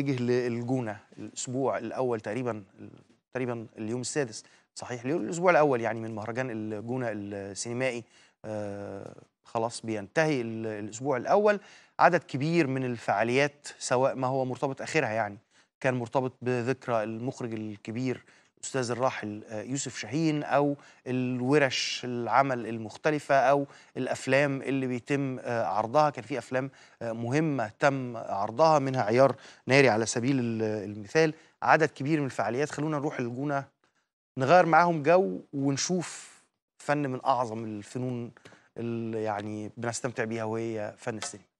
يتجه للجونه الاسبوع الاول تقريبا تقريبا اليوم السادس صحيح الاسبوع الاول يعني من مهرجان الجونه السينمائي آه خلاص بينتهي الاسبوع الاول عدد كبير من الفعاليات سواء ما هو مرتبط اخرها يعني كان مرتبط بذكرى المخرج الكبير الاستاذ الراحل آه، يوسف شاهين او الورش العمل المختلفه او الافلام اللي بيتم آه، عرضها كان في افلام آه، مهمه تم عرضها منها عيار ناري على سبيل المثال عدد كبير من الفعاليات خلونا نروح الجونه نغير معاهم جو ونشوف فن من اعظم الفنون اللي يعني بنستمتع بيها وهي فن السينما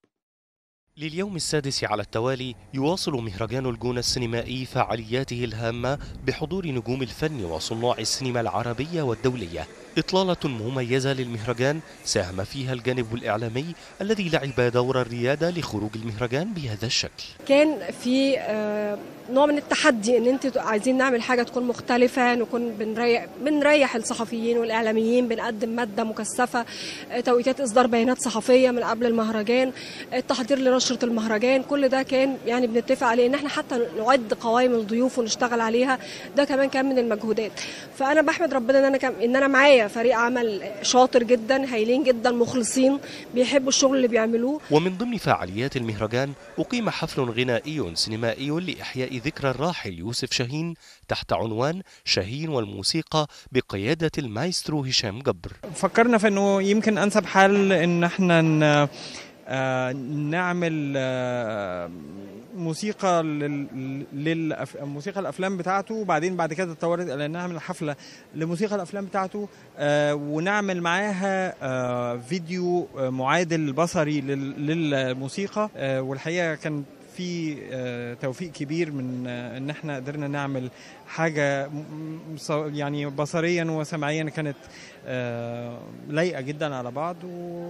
لليوم السادس على التوالي يواصل مهرجان الجونة السينمائي فعالياته الهامة بحضور نجوم الفن وصناع السينما العربية والدولية إطلالة مميزة للمهرجان ساهم فيها الجانب الإعلامي الذي لعب دور الريادة لخروج المهرجان بهذا الشكل كان في آه، نوع من التحدي ان انت عايزين نعمل حاجة تكون مختلفة نكون بنريح, بنريح الصحفيين والإعلاميين بنقدم مادة مكثفة آه، توقيتات إصدار بيانات صحفية من قبل المهرجان آه، التحضير لنشرة المهرجان كل ده كان يعني بنتفق عليه ان احنا حتى نعد قوائم الضيوف ونشتغل عليها ده كمان كان من المجهودات فأنا بحمد ربنا ان انا ان انا معايا فريق عمل شاطر جدا هايلين جدا مخلصين بيحبوا الشغل اللي بيعملوه ومن ضمن فعاليات المهرجان اقيم حفل غنائي سينمائي لاحياء ذكرى الراحل يوسف شاهين تحت عنوان شاهين والموسيقى بقياده المايسترو هشام جبر فكرنا في انه يمكن انسب حل ان احنا آه، نعمل آه، موسيقى للموسيقى الافلام بتاعته وبعدين بعد كده اتطورت الى نعمل حفله لموسيقى الافلام بتاعته آه، ونعمل معاها آه، فيديو آه، معادل بصري للموسيقى والحقيقه كان في توفيق كبير من ان احنا قدرنا نعمل حاجه يعني بصريا وسمعيا كانت لايقه جدا على بعض و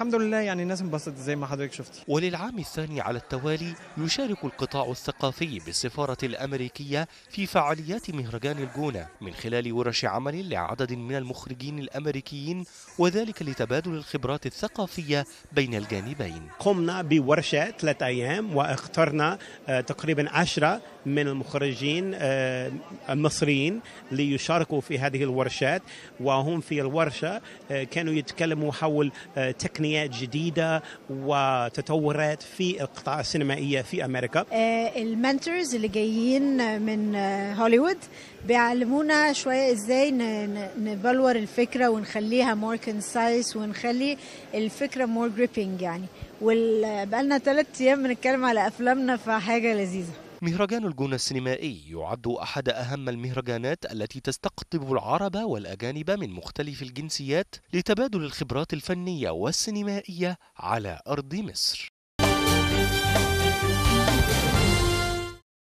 الحمد لله يعني الناس انبسطت زي ما حضرتك شفتي وللعام الثاني على التوالي يشارك القطاع الثقافي بالسفارة الأمريكية في فعاليات مهرجان الجونة من خلال ورش عمل لعدد من المخرجين الأمريكيين وذلك لتبادل الخبرات الثقافية بين الجانبين قمنا بورشة ثلاثة أيام واخترنا آه، تقريبا عشرة من المخرجين آه، المصريين ليشاركوا في هذه الورشات وهم في الورشة آه، كانوا يتكلموا حول تكنيك تقنيات جديده وتطورات في القطاع السينمائيه في امريكا آه، المنتورز اللي جايين من هوليوود بيعلمونا شويه ازاي نبلور الفكره ونخليها مور كونسايس ونخلي الفكره مور جريبينج يعني وبقالنا ثلاث ايام بنتكلم على افلامنا فحاجه لذيذه مهرجان الجونة السينمائي يعد أحد أهم المهرجانات التي تستقطب العرب والأجانب من مختلف الجنسيات لتبادل الخبرات الفنية والسينمائية على أرض مصر